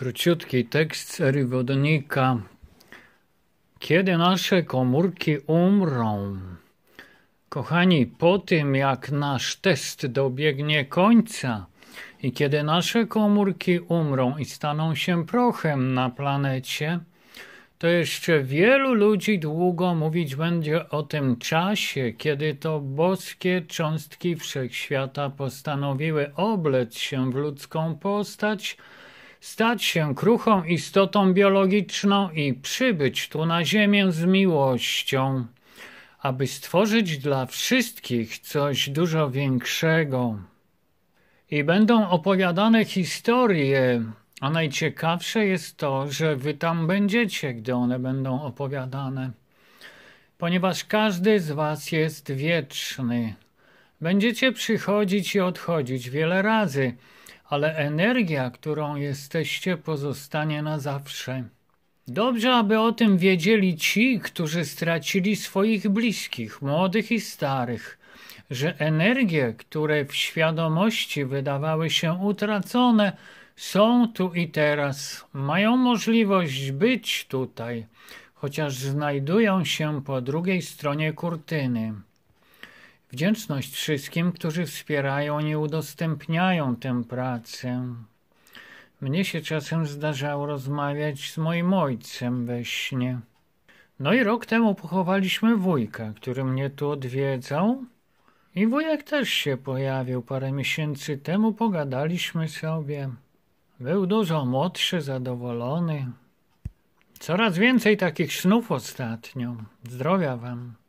Króciutki tekst z Erywodonika. Kiedy nasze komórki umrą? Kochani, po tym jak nasz test dobiegnie końca i kiedy nasze komórki umrą i staną się prochem na planecie, to jeszcze wielu ludzi długo mówić będzie o tym czasie, kiedy to boskie cząstki wszechświata postanowiły oblec się w ludzką postać stać się kruchą istotą biologiczną i przybyć tu na Ziemię z miłością, aby stworzyć dla wszystkich coś dużo większego. I będą opowiadane historie, a najciekawsze jest to, że wy tam będziecie, gdy one będą opowiadane, ponieważ każdy z was jest wieczny. Będziecie przychodzić i odchodzić wiele razy ale energia, którą jesteście, pozostanie na zawsze. Dobrze, aby o tym wiedzieli ci, którzy stracili swoich bliskich, młodych i starych, że energie, które w świadomości wydawały się utracone, są tu i teraz, mają możliwość być tutaj, chociaż znajdują się po drugiej stronie kurtyny. Wdzięczność wszystkim, którzy wspierają i udostępniają tę pracę. Mnie się czasem zdarzało rozmawiać z moim ojcem we śnie. No i rok temu pochowaliśmy wujka, który mnie tu odwiedzał. I wujek też się pojawił parę miesięcy temu, pogadaliśmy sobie. Był dużo młodszy, zadowolony. Coraz więcej takich snów ostatnio. Zdrowia wam.